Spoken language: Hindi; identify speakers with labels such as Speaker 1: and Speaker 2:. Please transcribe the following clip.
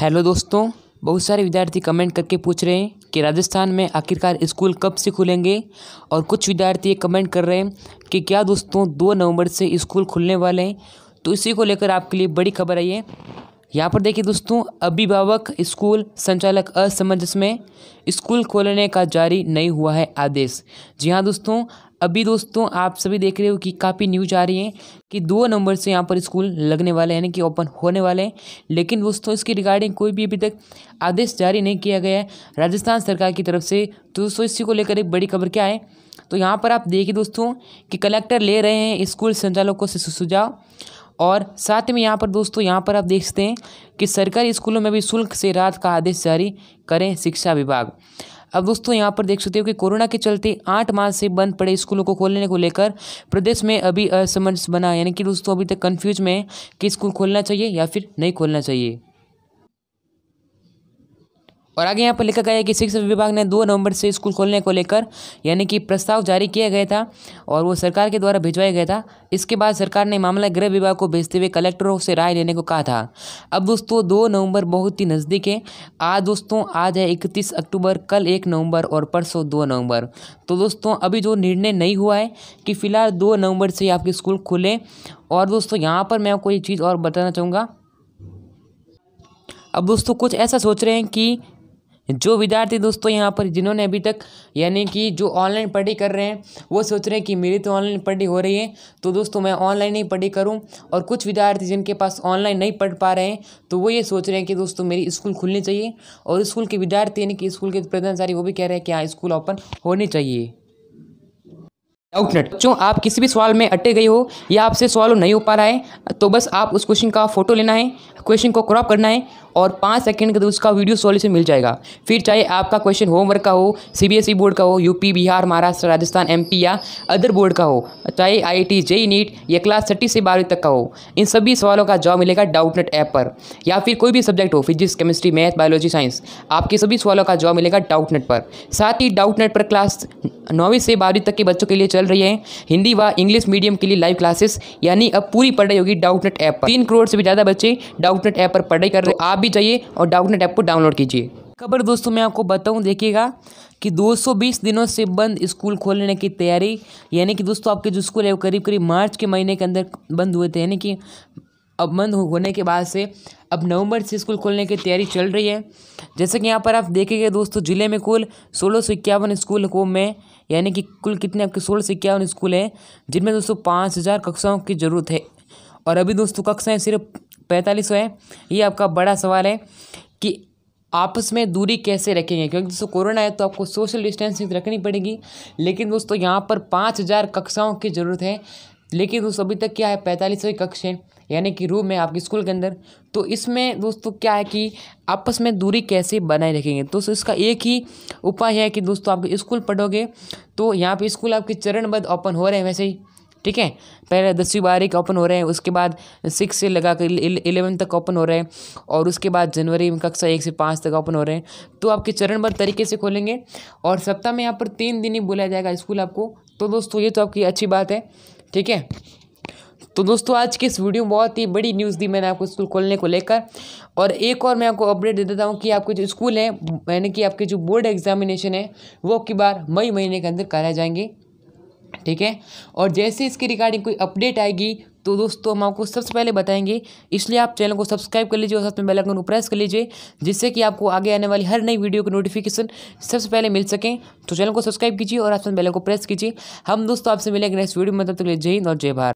Speaker 1: हेलो दोस्तों बहुत सारे विद्यार्थी कमेंट करके पूछ रहे हैं कि राजस्थान में आखिरकार स्कूल कब से खुलेंगे और कुछ विद्यार्थी ये कमेंट कर रहे हैं कि क्या दोस्तों दो नवंबर से स्कूल खुलने वाले हैं तो इसी को लेकर आपके लिए बड़ी खबर आई है यहाँ पर देखिए दोस्तों अभिभावक स्कूल संचालक असमंजस में स्कूल खोलने का जारी नहीं हुआ है आदेश जी हाँ दोस्तों अभी दोस्तों आप सभी देख रहे हो कि काफ़ी न्यूज आ रही है कि दो नंबर से यहाँ पर स्कूल लगने वाले हैं यानी कि ओपन होने वाले हैं लेकिन दोस्तों इसके रिगार्डिंग कोई भी अभी तक आदेश जारी नहीं किया गया है राजस्थान सरकार की तरफ से तो दोस्तों इसी को लेकर एक बड़ी खबर क्या है तो यहाँ पर आप देखिए दोस्तों कि कलेक्टर ले रहे हैं स्कूल संचालकों से सुझाव और साथ में यहाँ पर दोस्तों यहाँ पर आप देख सकते हैं कि सरकारी स्कूलों में भी शुल्क से रात का आदेश जारी करें शिक्षा विभाग अब दोस्तों यहाँ पर देख सकते हो कि कोरोना के चलते आठ माह से बंद पड़े स्कूलों को खोलने को लेकर प्रदेश में अभी असमंजस बना यानी कि दोस्तों अभी तक कन्फ्यूज में कि स्कूल खोलना चाहिए या फिर नहीं खोलना चाहिए और आगे यहाँ पर लिखा गया है कि शिक्षा विभाग ने दो नवंबर से स्कूल खोलने को लेकर यानी कि प्रस्ताव जारी किया गया था और वो सरकार के द्वारा भिजवाया गया था इसके बाद सरकार ने मामला गृह विभाग को भेजते हुए कलेक्टरों से राय लेने को कहा था अब दोस्तों दो नवंबर बहुत ही नज़दीक है आज दोस्तों आज है इकतीस अक्टूबर कल एक नवंबर और परसों दो नवंबर तो दोस्तों अभी जो निर्णय नहीं हुआ है कि फ़िलहाल दो नवंबर से आपके स्कूल खुले और दोस्तों यहाँ पर मैं आपको ये चीज़ और बताना चाहूँगा अब दोस्तों कुछ ऐसा सोच रहे हैं कि जो विद्यार्थी दोस्तों यहाँ पर जिन्होंने अभी तक यानी कि जो ऑनलाइन पढ़ाई कर रहे हैं वो सोच रहे हैं कि मेरी तो ऑनलाइन पढ़ाई हो रही है तो दोस्तों मैं ऑनलाइन ही पढ़ाई करूँ और कुछ विद्यार्थी जिनके पास ऑनलाइन नहीं पढ़ पा रहे हैं तो वो ये सोच रहे हैं कि दोस्तों मेरी स्कूल खुलनी चाहिए और स्कूल के विद्यार्थी यानी कि स्कूल के प्रधानचारी वो भी कह रहे हैं कि हाँ स्कूल ओपन होनी चाहिए डाउटनेट बच्चों आप किसी भी सवाल में अटे गए हो या आपसे सवाल नहीं हो पा रहा है तो बस आप उस क्वेश्चन का फोटो लेना है क्वेश्चन को क्रॉप करना है और पाँच सेकंड के अंदर उसका वीडियो सॉल्यूशन मिल जाएगा फिर चाहे आपका क्वेश्चन होमवर्क का हो सीबीएसई बोर्ड e का हो यूपी बिहार महाराष्ट्र राजस्थान एमपी या अदर बोर्ड का हो चाहे आई आई जेई नीट या क्लास थर्टी से बारहवीं तक का हो इन सभी सवालों का जवाब मिलेगा डाउटनेट ऐप पर या फिर कोई भी सब्जेक्ट हो physics chemistry math biology science आपके सभी सवालों का जवाब मिलेगा डाउटनेट पर साथ ही डाउटनेट पर क्लास नौवीं से बारहवीं तक के बच्चों के लिए चल रही है हिंदी व इंग्लिश मीडियम के लिए लाइव क्लासेस यानी अब पूरी पढ़ाई होगी डाउटनेट ऐप पर तीन करोड़ से भी ज़्यादा बच्चे डाउटनेट ऐप पर पढ़ाई कर रहे हैं आप भी जाइए और डाउटनेट ऐप को डाउनलोड कीजिए खबर दोस्तों मैं आपको बताऊं देखिएगा कि 220 दिनों से बंद स्कूल खोलने की तैयारी यानी कि दोस्तों आपके जो स्कूल है वो करीब करीब मार्च के महीने के अंदर बंद हुए थे यानी कि अब बंद होने के बाद से अब नवंबर से स्कूल खोलने की तैयारी चल रही है जैसे कि यहाँ पर आप देखेंगे दोस्तों ज़िले में कुल सोलह सौ इक्यावन स्कूल को में यानी कि कुल कितने आपके सोलह सौ इक्यावन स्कूल हैं जिनमें दोस्तों पाँच हज़ार कक्षाओं की ज़रूरत है और अभी दोस्तों कक्षाएँ सिर्फ पैंतालीस सौ है ये आपका बड़ा सवाल है कि आपस में दूरी कैसे रखेंगे क्योंकि दोस्तों कोरोना है तो आपको सोशल डिस्टेंसिंग रखनी पड़ेगी लेकिन दोस्तों यहाँ पर पाँच हज़ार कक्षाओं की ज़रूरत है लेकिन दोस्तों अभी तक क्या है पैंतालीसवीं कक्ष है यानी कि रूम है आपके स्कूल के अंदर तो इसमें दोस्तों क्या है कि आपस में दूरी कैसे बनाए रखेंगे तो दोस्तों इसका एक ही उपाय है कि दोस्तों आप स्कूल पढ़ोगे तो यहाँ पे स्कूल आपके चरणबद्ध ओपन हो रहे हैं वैसे ही ठीक है पहले दसवीं बारहवीं के ओपन हो रहे हैं उसके बाद सिक्स से लगा कर इलेवन तक ओपन हो रहे हैं और उसके बाद जनवरी में कक्षा एक से पाँच तक ओपन हो रहे हैं तो आपके चरणबद्ध तरीके से खोलेंगे और सप्ताह में यहाँ पर तीन दिन ही बुलाया जाएगा स्कूल आपको तो दोस्तों ये तो आपकी अच्छी बात है ठीक है तो दोस्तों आज की इस वीडियो में बहुत ही बड़ी न्यूज़ दी मैंने आपको स्कूल खोलने को लेकर और एक और मैं आपको अपडेट दे देता हूँ कि आपके जो स्कूल हैं यानी कि आपके जो बोर्ड एग्जामिनेशन है वो की बार मई महीने के अंदर कराए जाएंगे ठीक है और जैसे इसके रिगार्डिंग कोई अपडेट आएगी तो दोस्तों हम आपको सबसे पहले बताएंगे इसलिए आप चैनल को सब्सक्राइब कर लीजिए और साथ में बेल आइकन को प्रेस कर लीजिए जिससे कि आपको आगे आने वाली हर नई वीडियो की नोटिफिकेशन सबसे पहले मिल सकें तो चैनल को सब्सक्राइब कीजिए और साथ में बेल को प्रेस कीजिए हम दोस्तों आपसे मिलेंगे नेक्स्ट वीडियो में तब तक जय हिंद और जय भारत